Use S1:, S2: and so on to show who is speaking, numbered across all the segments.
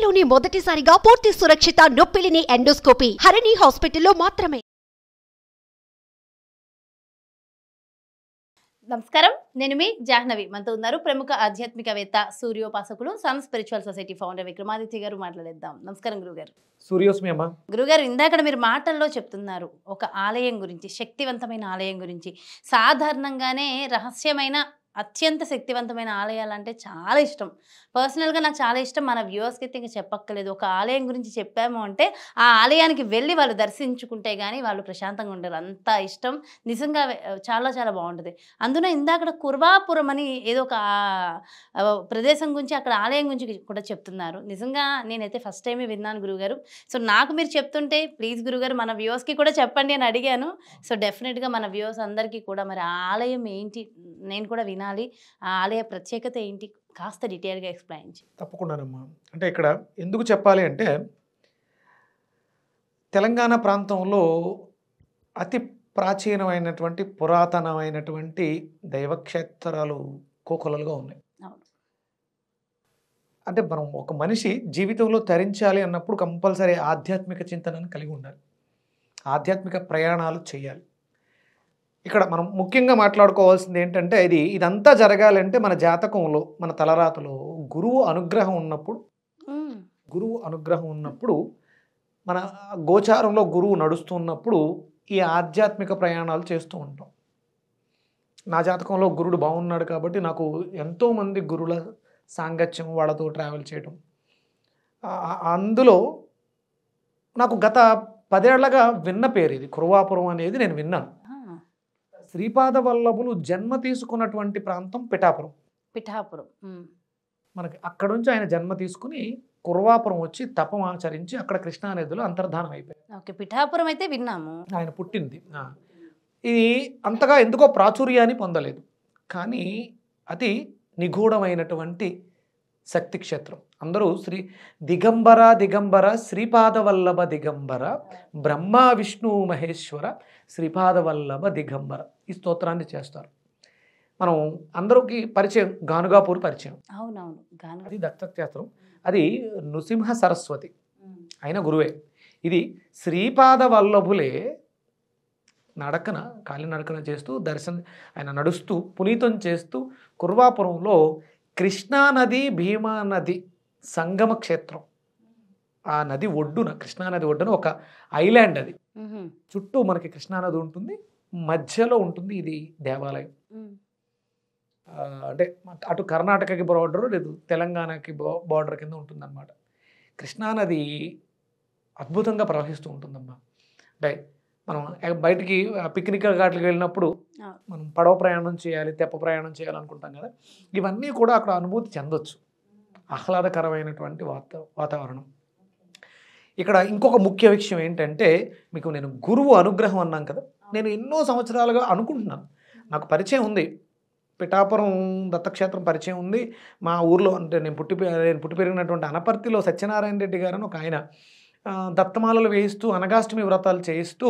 S1: ఏపీలోనే మొదటిసారిగా పూర్తి సురక్షిత నొప్పిలిని ఎండోస్కోపీ హరిణి హాస్పిటల్లో మాత్రమే నమస్కారం నేను మీ జాహ్నవి మనతో ఉన్నారు ప్రముఖ ఆధ్యాత్మికవేత్త సూర్యోపాసకులు sun spiritual society founder Vikramaditya garu మాట్లాడేద్దాం నమస్కారం గురుగారు సూర్యోస్మి అమ్మ గురుగారు ఇందాక మీరు మాటల్లో చెప్తున్నారు ఒక ఆలయం గురించి శక్తివంతమైన ఆలయం గురించి సాధారణంగానే రహస్యమైన అత్యంత శక్తివంతమైన ఆలయాలు అంటే చాలా ఇష్టం పర్సనల్గా నాకు చాలా ఇష్టం మన వ్యూవర్స్కి అయితే ఇంకా చెప్పక్కర్లేదు ఒక ఆలయం గురించి చెప్పాము అంటే ఆ ఆలయానికి వెళ్ళి వాళ్ళు దర్శించుకుంటే కానీ వాళ్ళు ప్రశాంతంగా ఉండరు అంత ఇష్టం నిజంగా చాలా చాలా బాగుంటుంది అందున ఇందాక కుర్వాపురం అని ఏదో ఒక ప్రదేశం గురించి అక్కడ ఆలయం గురించి కూడా చెప్తున్నారు నిజంగా నేనైతే ఫస్ట్ టైమే విన్నాను గురుగారు సో నాకు మీరు చెప్తుంటే ప్లీజ్ గురుగారు మన వ్యూవర్స్కి కూడా చెప్పండి అని అడిగాను సో డెఫినెట్గా మన వ్యూవర్స్ అందరికీ కూడా మరి ఆలయం ఏంటి నేను కూడా వినాలి ఆ ఆలయ ప్రత్యేకత ఏంటి కాస్త డీటెయిల్గా ఎక్స్ప్లెయిన్ తప్పకుండా
S2: తప్పకుండానమ్మా అంటే ఇక్కడ ఎందుకు చెప్పాలి అంటే తెలంగాణ ప్రాంతంలో అతి ప్రాచీనమైనటువంటి పురాతనమైనటువంటి దైవక్షేత్రాలు కోకొలలుగా ఉన్నాయి అంటే మనం ఒక మనిషి జీవితంలో తరించాలి అన్నప్పుడు కంపల్సరీ ఆధ్యాత్మిక చింతనను కలిగి ఉండాలి ఆధ్యాత్మిక ప్రయాణాలు చేయాలి ఇక్కడ మనం ముఖ్యంగా మాట్లాడుకోవాల్సింది ఏంటంటే ఇది ఇదంతా జరగాలంటే మన జాతకంలో మన తలరాతలో గురువు అనుగ్రహం ఉన్నప్పుడు గురువు అనుగ్రహం ఉన్నప్పుడు మన గోచారంలో గురువు నడుస్తున్నప్పుడు ఈ ఆధ్యాత్మిక ప్రయాణాలు చేస్తూ ఉంటాం నా జాతకంలో గురుడు బాగున్నాడు కాబట్టి నాకు ఎంతోమంది గురువుల సాంగత్యం వాళ్ళతో ట్రావెల్ చేయడం అందులో నాకు గత పదేళ్లగా విన్న పేరు ఇది కురువాపురం అనేది నేను విన్నాను శ్రీపాద వల్లభులు జన్మ తీసుకున్నటువంటి ప్రాంతం పిఠాపురం పిఠాపురం మనకి అక్కడ నుంచి ఆయన జన్మ తీసుకుని కుర్వాపురం వచ్చి తపం ఆచరించి అక్కడ కృష్ణానదిలో అంతర్ధానం అయిపోయింది
S1: ఓకే పిఠాపురం అయితే విన్నాము
S2: ఆయన పుట్టింది ఇది అంతగా ఎందుకో ప్రాచుర్యాన్ని పొందలేదు కానీ అతి నిగూఢమైనటువంటి శక్తి క్షేత్రం అందరూ శ్రీ దిగంబర దిగంబర శ్రీపాదవల్లభ దిగంబర బ్రహ్మ విష్ణు మహేశ్వర శ్రీపాదవల్లభ దిగంబర ఈ స్తోత్రాన్ని చేస్తారు మనం అందరికి పరిచయం గానుగాపూర్ పరిచయం
S1: అవునవును అది
S2: దత్తక్షేత్రం అది నృసింహ సరస్వతి అయిన గురువే ఇది శ్రీపాద వల్లభులే నడకన కాలినడకన చేస్తూ దర్శనం ఆయన నడుస్తూ పునీతం చేస్తూ కుర్వాపురంలో కృష్ణానది భీమానది సంగమ క్షేత్రం ఆ నది ఒడ్డున కృష్ణానది ఒడ్డున ఒక ఐలాండ్ అది చుట్టూ మనకి కృష్ణానది ఉంటుంది మధ్యలో ఉంటుంది ఇది దేవాలయం అంటే అటు కర్ణాటకకి బార్డర్ లేదు తెలంగాణకి బార్డర్ కింద ఉంటుందన్నమాట కృష్ణానది అద్భుతంగా ప్రవహిస్తూ ఉంటుందమ్మా అంటే మనం బయటికి పిక్నిక్ ఘాట్లకు వెళ్ళినప్పుడు మనం పడవ ప్రయాణం చేయాలి తెప్ప ప్రయాణం చేయాలనుకుంటాం కదా ఇవన్నీ కూడా అక్కడ అనుభూతి చెందొచ్చు ఆహ్లాదకరమైనటువంటి వాత వాతావరణం ఇక్కడ ఇంకొక ముఖ్య విషయం ఏంటంటే మీకు నేను గురువు అనుగ్రహం అన్నాం కదా నేను ఎన్నో సంవత్సరాలుగా అనుకుంటున్నాను నాకు పరిచయం ఉంది పిఠాపురం దత్తక్షేత్రం పరిచయం ఉంది మా ఊర్లో అంటే నేను పుట్టి నేను పుట్టి పెరిగినటువంటి అనపర్తిలో సత్యనారాయణ రెడ్డి గారు ఒక ఆయన దత్తమాలలు వేయిస్తూ అనగాష్టమి వ్రతాలు చేయిస్తూ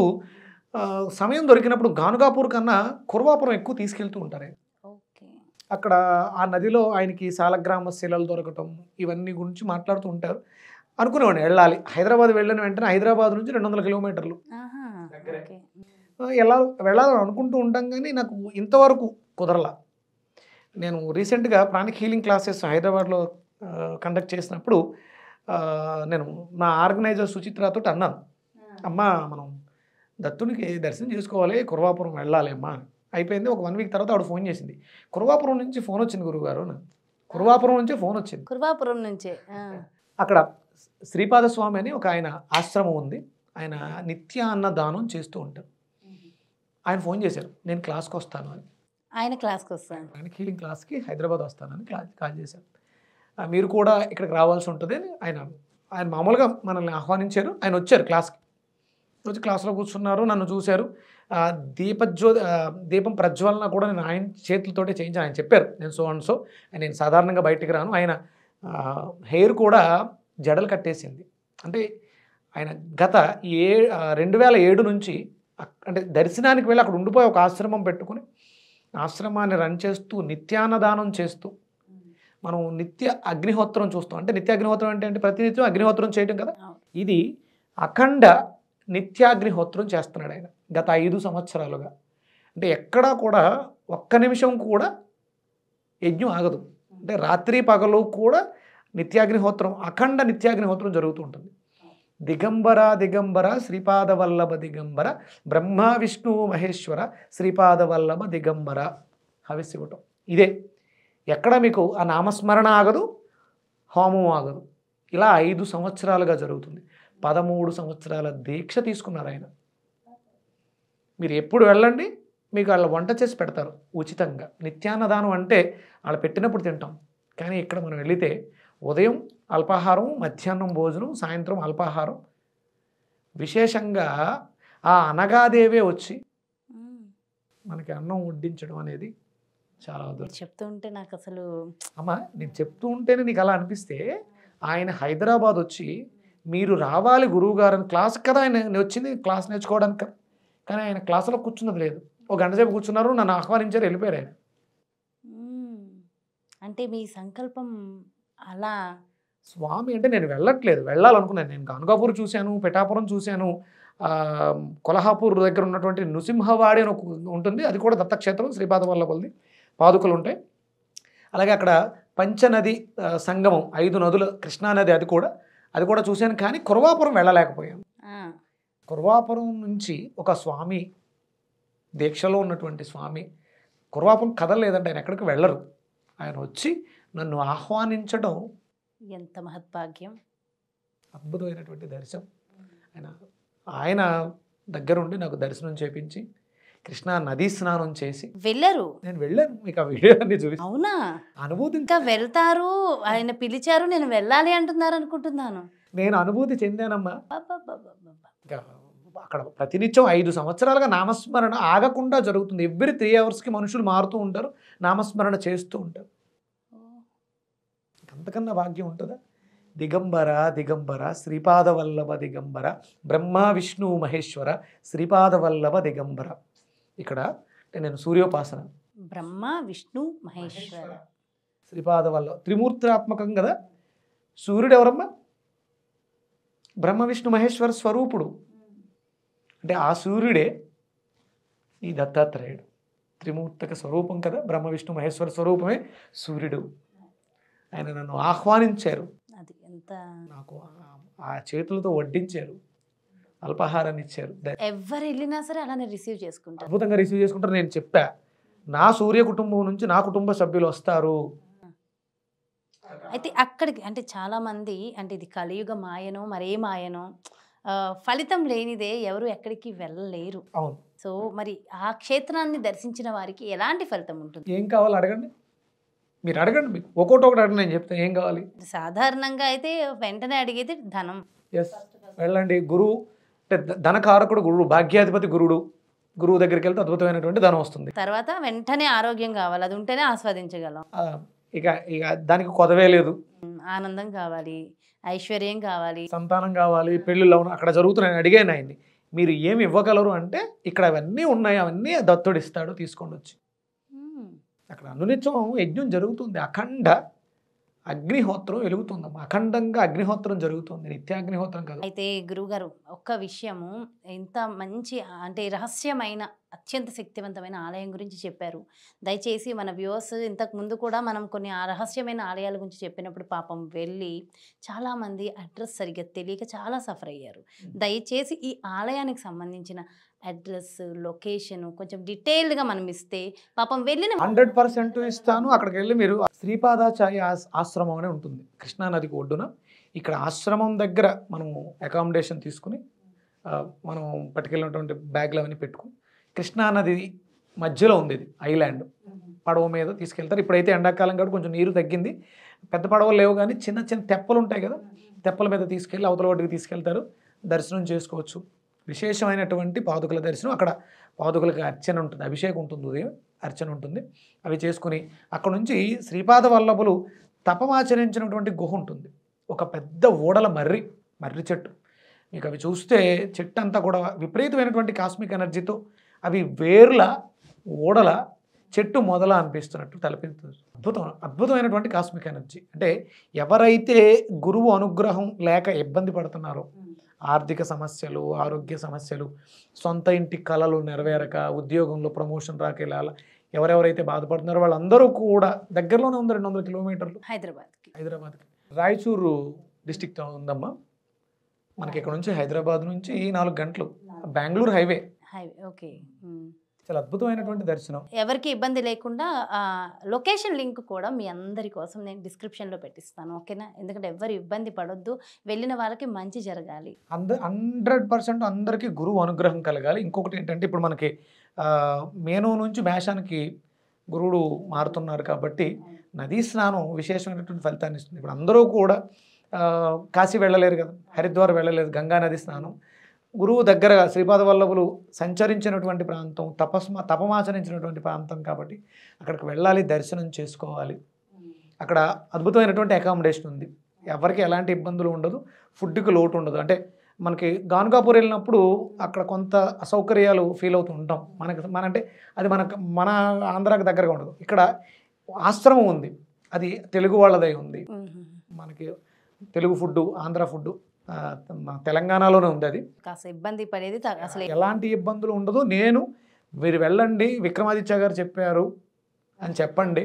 S2: సమయం దొరికినప్పుడు గానుగాపూర్ కన్నా కుర్వాపురం ఎక్కువ తీసుకెళ్తూ ఉంటారు అక్కడ ఆ నదిలో ఆయనకి శాలగ్రామ శిలలు దొరకటం ఇవన్నీ గురించి మాట్లాడుతూ ఉంటారు అనుకునేవాడిని వెళ్ళాలి హైదరాబాద్ వెళ్ళిన వెంటనే హైదరాబాద్ నుంచి రెండు వందల కిలోమీటర్లు ఎలా వెళ్ళాలని అనుకుంటూ ఉంటాం కానీ నాకు ఇంతవరకు కుదరలా నేను రీసెంట్గా ప్రాణిక్ హీలింగ్ క్లాసెస్ హైదరాబాద్లో కండక్ట్ చేసినప్పుడు నేను నా ఆర్గనైజర్ సుచిత్రతో అన్నాను అమ్మ మనం దత్తునికి దర్శనం చేసుకోవాలి కురవాపురం వెళ్ళాలి అమ్మా అయిపోయింది ఒక వన్ వీక్ తర్వాత ఆవిడ ఫోన్ చేసింది కురవాపురం నుంచి ఫోన్ వచ్చింది గురువుగారు కురువాపురం నుంచే ఫోన్ వచ్చింది
S1: కుర్వాపురం నుంచే
S2: అక్కడ శ్రీపాద స్వామి అని ఒక ఆయన ఆశ్రమం ఉంది ఆయన నిత్య అన్న దానం చేస్తూ ఉంటారు ఆయన ఫోన్ చేశారు నేను క్లాస్కి వస్తాను అని ఆయన క్లాస్కి వస్తాను ఆయన హీలింగ్ క్లాస్కి హైదరాబాద్ వస్తానని క్లాస్ కాల్ చేశారు మీరు కూడా ఇక్కడికి రావాల్సి ఉంటుంది ఆయన ఆయన మామూలుగా మనల్ని ఆహ్వానించారు ఆయన వచ్చారు క్లాస్కి వచ్చి క్లాస్లో కూర్చున్నారు నన్ను చూశారు దీపజ్యో దీపం ప్రజ్వలన కూడా నేను ఆయన చేతులతోటే చేయించి ఆయన చెప్పారు నేను సో అండ్ సో నేను సాధారణంగా బయటికి రాను ఆయన హెయిర్ కూడా జడలు కట్టేసింది అంటే ఆయన గత ఏ రెండు వేల ఏడు నుంచి అంటే దర్శనానికి వెళ్ళి అక్కడ ఉండిపోయి ఒక ఆశ్రమం పెట్టుకుని ఆశ్రమాన్ని రన్ చేస్తూ నిత్యాన్నదానం చేస్తూ మనం నిత్య అగ్నిహోత్రం చూస్తాం అంటే నిత్య అగ్నిహోత్రం అంటే అంటే ప్రతినిత్యం అగ్నిహోత్రం చేయడం కదా ఇది అఖండ నిత్యాగ్నిహోత్రం చేస్తున్నాడు ఆయన గత ఐదు సంవత్సరాలుగా అంటే ఎక్కడా కూడా ఒక్క నిమిషం కూడా యజ్ఞం ఆగదు అంటే రాత్రి పగలు కూడా నిత్యాగ్నిహోత్రం అఖండ నిత్యాగ్నిహోత్రం జరుగుతూ ఉంటుంది దిగంబర దిగంబర శ్రీపాద వల్లభ దిగంబర బ్రహ్మ విష్ణు మహేశ్వర శ్రీపాద వల్లభ దిగంబర హవిస్ ఇవ్వటం ఇదే ఎక్కడ మీకు ఆ నామస్మరణ ఆగదు హోమం ఆగదు ఇలా ఐదు సంవత్సరాలుగా జరుగుతుంది పదమూడు సంవత్సరాల దీక్ష తీసుకున్నారు ఆయన మీరు ఎప్పుడు వెళ్ళండి మీకు వాళ్ళు వంట చేసి పెడతారు ఉచితంగా నిత్యాన్నదానం అంటే వాళ్ళు పెట్టినప్పుడు తింటాం కానీ ఇక్కడ మనం వెళితే ఉదయం అల్పాహారం మధ్యాహ్నం భోజనం సాయంత్రం అల్పాహారం విశేషంగా ఆ అనగాదేవే వచ్చి మనకి అన్నం వడ్డించడం అనేది చాలా చెప్తూ
S1: ఉంటే నాకు అసలు
S2: అమ్మా నేను చెప్తూ ఉంటేనే నీకు అలా అనిపిస్తే ఆయన హైదరాబాద్ వచ్చి మీరు రావాలి గురువు గారు అని క్లాస్ కదా ఆయన వచ్చింది క్లాస్ నేర్చుకోవడానికి కానీ ఆయన క్లాసులో కూర్చున్నది లేదు ఒక గంట సేపు కూర్చున్నారు నన్ను ఆహ్వానించారు వెళ్ళిపోయారు ఆయన
S1: అంటే మీ సంకల్పం అలా
S2: స్వామి అంటే నేను వెళ్ళట్లేదు వెళ్ళాలనుకున్నాను నేను గనకాపూర్ చూశాను పిఠాపురం చూశాను కొలహాపూర్ దగ్గర ఉన్నటువంటి నృసింహవాడి అని ఉంటుంది అది కూడా దత్తక్షేత్రం శ్రీపాద వల్లకొల్ది పాదుకలు ఉంటాయి అలాగే అక్కడ పంచనది సంగమం ఐదు నదుల కృష్ణానది అది కూడా అది కూడా చూశాను కానీ కురువాపురం వెళ్ళలేకపోయాను కురువాపురం నుంచి ఒక స్వామి దీక్షలో ఉన్నటువంటి స్వామి కుర్వాపురం కదలలేదంటే ఆయన ఎక్కడికి వెళ్ళరు ఆయన వచ్చి నన్ను ఆహ్వానించడం
S1: ఎంత మహద్భాగ్యం
S2: అద్భుతమైనటువంటి దర్శనం ఆయన ఆయన దగ్గరుండి నాకు దర్శనం చేపించి కృష్ణా నదీ స్నానం చేసి వెళ్ళరు నేను వెళ్ళాను మీకు ఆ వీడియో అన్ని
S1: అవునా అనుభూతి ఇంకా వెళ్తారు ఆయన పిలిచారు నేను వెళ్ళాలి అంటున్నారు అనుకుంటున్నాను
S2: నేను అనుభూతి చెందానమ్మా అక్కడ ప్రతినిత్యం ఐదు సంవత్సరాలుగా నామస్మరణ ఆగకుండా జరుగుతుంది ఎవ్రీ త్రీ అవర్స్కి మనుషులు మారుతూ ఉంటారు నామస్మరణ చేస్తూ ఉంటారు అంతకన్నా భాగ్యం ఉంటుందా దిగంబర దిగంబర శ్రీపాదవల్లభ దిగంబర బ్రహ్మ విష్ణు మహేశ్వర శ్రీపాదవల్లభ దిగంబర ఇక్కడ నేను సూర్యోపాసన
S1: బ్రహ్మ విష్ణు
S2: మహేశ్వర శ్రీపాద వల్ల త్రిమూర్తాత్మకం కదా సూర్యుడు ఎవరమ్మా బ్రహ్మ విష్ణు మహేశ్వర స్వరూపుడు అంటే ఆ సూర్యుడే ఈ దత్తాత్రేయుడు త్రిమూర్తక స్వరూపం కదా బ్రహ్మ విష్ణు మహేశ్వర స్వరూపమే సూర్యుడు ఆయన నన్ను ఆహ్వానించారు నాకు ఆ చేతులతో వడ్డించారు అల్పాహారాన్ని ఇచ్చారు
S1: ఎవరు వెళ్ళినా సరే అలానే రిసీవ్ చేసుకుంటారు
S2: అద్భుతంగా రిసీవ్ చేసుకుంటారు నేను చెప్పా నా సూర్య కుటుంబం నుంచి నా కుటుంబ సభ్యులు వస్తారు
S1: అయితే అక్కడికి అంటే చాలా మంది అంటే ఇది కలియుగ మాయనో మరే మాయనో ఫలితం లేనిదే ఎవరు ఎక్కడికి వెళ్ళలేరు అవును సో మరి ఆ క్షేత్రాన్ని దర్శించిన వారికి ఎలాంటి ఫలితం ఉంటుంది
S2: ఏం కావాలి అడగండి మీరు అడగండి మీకు ఒక్కోటి ఒకటి అడగండి నేను చెప్తాను ఏం కావాలి
S1: సాధారణంగా అయితే వెంటనే అడిగేది ధనం
S2: ఎస్ వెళ్ళండి గురువు అంటే ధనకారకుడు గురుడు భాగ్యాధిపతి గురుడు గురువు దగ్గరికి వెళ్తే అద్భుతమైనటువంటి ధనం వస్తుంది
S1: తర్వాత వెంటనే ఆరోగ్యం కావాలి అది ఉంటేనే ఆస్వాదించగలం
S2: ఇక ఇక దానికి కొదవే లేదు
S1: ఆనందం కావాలి ఐశ్వర్యం కావాలి
S2: సంతానం కావాలి పెళ్ళిళ్ళు అవును అక్కడ జరుగుతున్నాయని అడిగాను ఆయన్ని మీరు ఏమి ఇవ్వగలరు అంటే ఇక్కడ అవన్నీ ఉన్నాయి అవన్నీ దత్తుడు ఇస్తాడు తీసుకోండి వచ్చి అక్కడ అనునిత్యం యజ్ఞం జరుగుతుంది అఖండ అగ్నిహోత్రం వెలుగుతుందమ్మా అఖండంగా అగ్నిహోత్రం జరుగుతుంది నిత్యాగ్నిహోత్రం కాదు
S1: అయితే గురువుగారు ఒక్క విషయము ఇంత మంచి అంటే రహస్యమైన అత్యంత శక్తివంతమైన ఆలయం గురించి చెప్పారు దయచేసి మన వ్యూవర్స్ ఇంతకు ముందు కూడా మనం కొన్ని రహస్యమైన ఆలయాల గురించి చెప్పినప్పుడు పాపం వెళ్ళి చాలామంది అడ్రస్ సరిగ్గా తెలియక చాలా సఫర్ అయ్యారు దయచేసి ఈ ఆలయానికి సంబంధించిన అడ్రస్ లొకేషన్ కొంచెం డీటెయిల్డ్గా మనం ఇస్తే పాపం వెళ్ళిన హండ్రెడ్
S2: పర్సెంట్ ఇస్తాను అక్కడికి వెళ్ళి మీరు శ్రీపాదాచార్య ఆశ్రమం అనే ఉంటుంది కృష్ణానదికి ఒడ్డున ఇక్కడ ఆశ్రమం దగ్గర మనము అకామిడేషన్ తీసుకుని మనం పట్టుకెళ్ళినటువంటి బ్యాగ్లు అవన్నీ పెట్టుకుని కృష్ణానది మధ్యలో ఉంది ఇది ఐలాండ్ పడవ మీద తీసుకెళ్తారు ఇప్పుడైతే ఎండాకాలం కాబట్టి కొంచెం నీరు తగ్గింది పెద్ద పడవలు లేవు కానీ చిన్న చిన్న తెప్పలు ఉంటాయి కదా తెప్పల మీద తీసుకెళ్ళి అవతల ఒడ్డుకి తీసుకెళ్తారు దర్శనం చేసుకోవచ్చు విశేషమైనటువంటి పాదుకల దర్శనం అక్కడ పాదుకలకి అర్చన ఉంటుంది అభిషేకం ఉంటుంది ఉదయం అర్చన ఉంటుంది అవి చేసుకుని అక్కడ నుంచి శ్రీపాద వల్లభులు తపమాచరించినటువంటి గుహ ఉంటుంది ఒక పెద్ద ఓడల మర్రి మర్రి చెట్టు మీకు అవి చూస్తే చెట్టు అంతా కూడా విపరీతమైనటువంటి కాస్మిక్ ఎనర్జీతో అవి వేర్ల ఓడల చెట్టు మొదల అనిపిస్తున్నట్టు తలపిస్తుంది అద్భుతం అద్భుతమైనటువంటి కాస్మిక్ ఎనర్జీ అంటే ఎవరైతే గురువు అనుగ్రహం లేక ఇబ్బంది పడుతున్నారో ఆర్థిక సమస్యలు ఆరోగ్య సమస్యలు సొంత ఇంటి కళలు నెరవేరక ఉద్యోగంలో ప్రమోషన్ రాక ఇలా ఎవరెవరైతే బాధపడుతున్నారో వాళ్ళందరూ కూడా దగ్గరలోనే ఉంది రెండు వందల కిలోమీటర్లు హైదరాబాద్కి హైదరాబాద్కి రాయచూరు డిస్టిక్ ఉందమ్మా మనకి ఇక్కడ నుంచి హైదరాబాద్ నుంచి నాలుగు గంటలు బెంగళూరు హైవే హైవే ఓకే చాలా అద్భుతమైనటువంటి దర్శనం
S1: ఎవరికి ఇబ్బంది లేకుండా లొకేషన్ లింక్ కూడా మీ అందరి కోసం నేను డిస్క్రిప్షన్లో పెట్టిస్తాను ఓకేనా ఎందుకంటే ఎవరు ఇబ్బంది పడొద్దు వెళ్ళిన వాళ్ళకి మంచి జరగాలి
S2: అంద హండ్రెడ్ పర్సెంట్ అందరికీ గురువు అనుగ్రహం కలగాలి ఇంకొకటి ఏంటంటే ఇప్పుడు మనకి మేను నుంచి మేషానికి గురువుడు మారుతున్నారు కాబట్టి నదీ స్నానం విశేషమైనటువంటి ఫలితాన్ని ఇస్తుంది ఇప్పుడు అందరూ కూడా కాశీ వెళ్ళలేరు కదా హరిద్వార్ వెళ్ళలేదు గంగా నది స్నానం గురువు దగ్గరగా శ్రీపాద వల్లభులు సంచరించినటువంటి ప్రాంతం తపస్మ తపమాచరించినటువంటి ప్రాంతం కాబట్టి అక్కడికి వెళ్ళాలి దర్శనం చేసుకోవాలి అక్కడ అద్భుతమైనటువంటి అకామిడేషన్ ఉంది ఎవరికి ఎలాంటి ఇబ్బందులు ఉండదు ఫుడ్కి లోటు ఉండదు అంటే మనకి గానుగాపూర్ వెళ్ళినప్పుడు అక్కడ కొంత అసౌకర్యాలు ఫీల్ అవుతూ ఉంటాం మనకి మన అంటే అది మనకు మన ఆంధ్రాకి దగ్గరగా ఉండదు ఇక్కడ ఆశ్రమం ఉంది అది తెలుగు వాళ్ళదై ఉంది మనకి తెలుగు ఫుడ్డు ఆంధ్ర ఫుడ్డు తెలంగాణలోనే ఉంది అది
S1: కాస్త ఇబ్బంది పడేది అసలు
S2: ఎలాంటి ఇబ్బందులు ఉండదు నేను మీరు వెళ్ళండి విక్రమాదిత్య గారు చెప్పారు అని చెప్పండి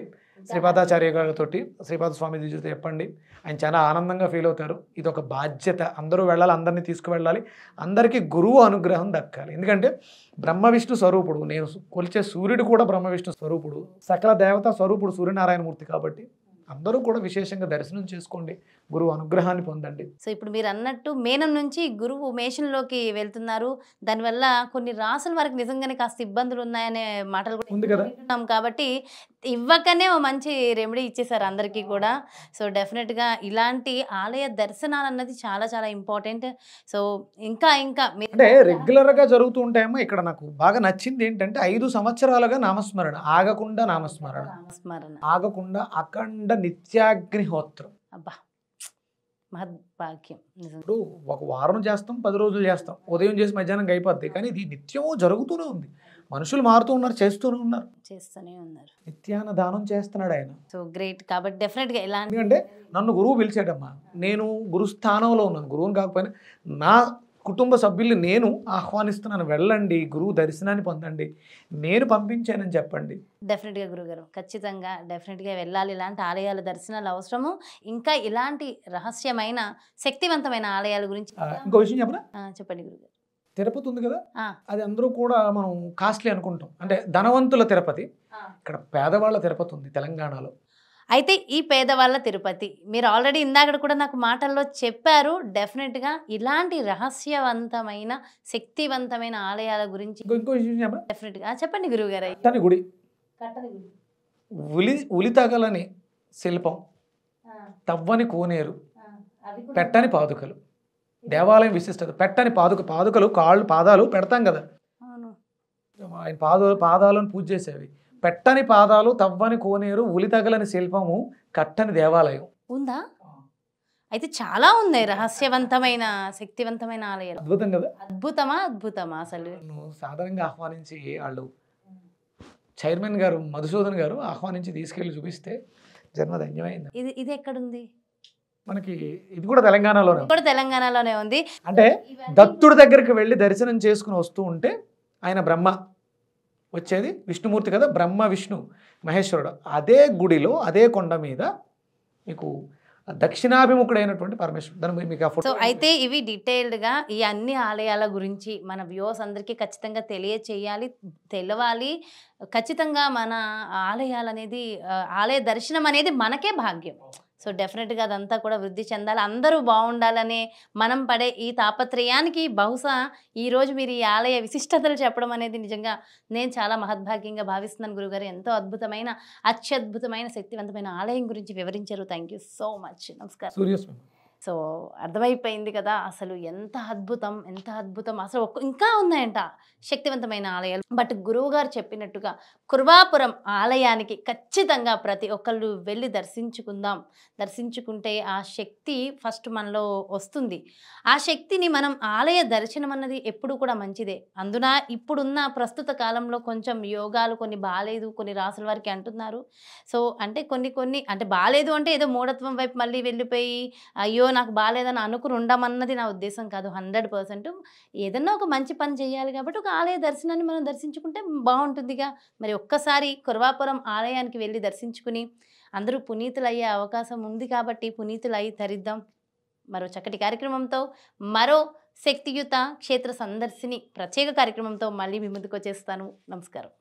S2: శ్రీపాదాచార్య గారితో శ్రీపాద స్వామి దిజుతో చెప్పండి ఆయన చాలా ఆనందంగా ఫీల్ అవుతారు ఇది ఒక బాధ్యత అందరూ వెళ్ళాలి అందరినీ తీసుకువెళ్ళాలి అందరికీ గురువు అనుగ్రహం దక్కాలి ఎందుకంటే బ్రహ్మ విష్ణు స్వరూపుడు నేను కొలిచే సూర్యుడు కూడా బ్రహ్మ విష్ణు స్వరూపుడు సకల దేవతా స్వరూపుడు సూర్యనారాయణమూర్తి కాబట్టి అందరూ కూడా విశేషంగా దర్శనం చేసుకోండి గురువు అనుగ్రహాన్ని పొందండి
S1: సో ఇప్పుడు మీరు అన్నట్టు మేనం నుంచి గురువు మేషంలోకి వెళ్తున్నారు దానివల్ల కొన్ని రాసుల వారికి నిజంగానే కాస్త ఇబ్బందులు ఉన్నాయనే మాటలు కూడా కాబట్టి ఇవ్వకనే ఓ మంచి రెమెడీ ఇచ్చేసారు అందరికీ కూడా సో డెఫినెట్గా ఇలాంటి ఆలయ దర్శనాలు అన్నది చాలా చాలా ఇంపార్టెంట్ సో ఇంకా ఇంకా అంటే
S2: రెగ్యులర్గా జరుగుతూ ఉంటాయేమో ఇక్కడ నాకు బాగా నచ్చింది ఏంటంటే ఐదు సంవత్సరాలుగా నామస్మరణ ఆగకుండా నామస్మరణ స్మరణ ఆగకుండా అఖండ నిత్యాగ్నిహోత్రం అబ్బా మహద్భాగ్యం ఇప్పుడు ఒక వారం చేస్తాం పది రోజులు చేస్తాం ఉదయం చేసి మధ్యాహ్నం అయిపోద్ది కానీ ఇది నిత్యము జరుగుతూనే ఉంది మనుషులు మారుతూ ఉన్నారు చేస్తూనే ఉన్నారు చేస్తూనే ఉన్నారు నిత్యాన దానం చేస్తున్నాడు ఆయన సో
S1: గ్రేట్ కాబట్టి డెఫినెట్ గా ఎలా అంటే
S2: నన్ను గురువు పిలిచాడమ్మా నేను గురుస్థానంలో ఉన్నాను గురువుని కాకపోయినా నా కుటుంబ సభ్యులు నేను ఆహ్వానిస్తున్నాను వెళ్ళండి గురువు దర్శనాన్ని పొందండి నేను పంపించానని చెప్పండి
S1: డెఫినెట్గా గురుగారు ఖచ్చితంగా డెఫినెట్గా వెళ్ళాలి ఇలాంటి ఆలయాల దర్శనాలు అవసరము ఇంకా ఇలాంటి రహస్యమైన శక్తివంతమైన ఆలయాల గురించి ఇంకో విషయం చెప్పరా చెప్పండి గురుగారు
S2: తిరుపతి ఉంది కదా అది అందరూ కూడా మనం కాస్ట్లీ అనుకుంటాం అంటే ధనవంతుల తిరుపతి ఇక్కడ పేదవాళ్ళ తిరుపతి ఉంది తెలంగాణలో
S1: అయితే ఈ పేదవాళ్ళ తిరుపతి మీరు ఆల్రెడీ ఇందాక కూడా నాకు మాటల్లో చెప్పారు డెఫినెట్గా ఇలాంటి రహస్యవంతమైన శక్తివంతమైన ఆలయాల గురించి డెఫినెట్గా చెప్పండి గురువు గారు
S2: గుడి ఉలి తగలని శిల్పం తవ్వని కోనేరు పెట్టని పాదుకలు దేవాలయం విశిష్టత పెట్టని పాదుక పాదుకలు కాళ్ళు పాదాలు పెడతాం కదా ఆయన పాదాలను పూజ చేసేవి పెట్టని పాదాలు తవ్వని కోనేరు ఉలి తగలని శిల్పము కట్టని దేవాలయం
S1: ఉందా అయితే చాలా ఉన్నాయి రహస్యవంతమైన శక్తివంతమైన ఆలయాలు అద్భుతం కదా అద్భుతమా అద్భుతమా అసలు
S2: సాధారణంగా ఆహ్వానించి వాళ్ళు చైర్మన్ గారు మధుసూదన్ గారు ఆహ్వానించి తీసుకెళ్లి చూపిస్తే జన్మ ధన్యమైంది
S1: ఇది ఇది ఎక్కడుంది
S2: మనకి ఇది కూడా తెలంగాణలోనే
S1: కూడా తెలంగాణలోనే ఉంది అంటే
S2: దత్తుడి దగ్గరికి వెళ్ళి దర్శనం చేసుకుని వస్తూ ఉంటే ఆయన బ్రహ్మ వచ్చేది విష్ణుమూర్తి కదా బ్రహ్మ విష్ణు మహేశ్వరుడు అదే గుడిలో అదే కొండ మీద మీకు దక్షిణాభిముఖుడైనటువంటి పరమేశ్వరుడు దాని మీకు ఫోటో అయితే
S1: ఇవి డీటెయిల్డ్గా ఈ అన్ని ఆలయాల గురించి మన వ్యూస్ అందరికీ ఖచ్చితంగా తెలియచేయాలి తెలవాలి ఖచ్చితంగా మన ఆలయాలు అనేది ఆలయ దర్శనం అనేది మనకే భాగ్యం సో డెఫినెట్గా అదంతా కూడా వృద్ధి చెందాలి అందరూ బాగుండాలనే మనం పడే ఈ తాపత్రయానికి బహుశా ఈరోజు మీరు ఈ ఆలయ విశిష్టతలు చెప్పడం అనేది నిజంగా నేను చాలా మహద్భాగ్యంగా భావిస్తున్నాను గురుగారు ఎంతో అద్భుతమైన అత్యద్భుతమైన శక్తివంతమైన ఆలయం గురించి వివరించారు థ్యాంక్ సో మచ్ నమస్కారం సో అర్థమైపోయింది కదా అసలు ఎంత అద్భుతం ఎంత అద్భుతం అసలు ఒక్క ఇంకా ఉన్నాయంట శక్తివంతమైన ఆలయాలు బట్ గురువుగారు చెప్పినట్టుగా కుర్వాపురం ఆలయానికి ఖచ్చితంగా ప్రతి ఒక్కళ్ళు వెళ్ళి దర్శించుకుందాం దర్శించుకుంటే ఆ శక్తి ఫస్ట్ మనలో వస్తుంది ఆ శక్తిని మనం ఆలయ దర్శనం అన్నది ఎప్పుడు కూడా మంచిదే అందున ఇప్పుడున్న ప్రస్తుత కాలంలో కొంచెం యోగాలు కొన్ని బాగాలేదు కొన్ని రాసుల వారికి అంటున్నారు సో అంటే కొన్ని కొన్ని అంటే బాగాలేదు అంటే ఏదో మూఢత్వం వైపు మళ్ళీ వెళ్ళిపోయి అయ్యో నాకు బాగాలేదని అనుకుని ఉండమన్నది నా ఉద్దేశం కాదు హండ్రెడ్ పర్సెంట్ ఏదన్నా ఒక మంచి పని చేయాలి కాబట్టి ఒక ఆలయ దర్శనాన్ని మనం దర్శించుకుంటే బాగుంటుందిగా మరి ఒక్కసారి కురవాపురం ఆలయానికి వెళ్ళి దర్శించుకుని అందరూ పునీతులు అయ్యే అవకాశం ఉంది కాబట్టి పునీతులు అయి తరిద్దాం మరో చక్కటి కార్యక్రమంతో మరో శక్తియుత క్షేత్ర సందర్శిని ప్రత్యేక కార్యక్రమంతో మళ్ళీ మీ ముందుకు వచ్చేస్తాను నమస్కారం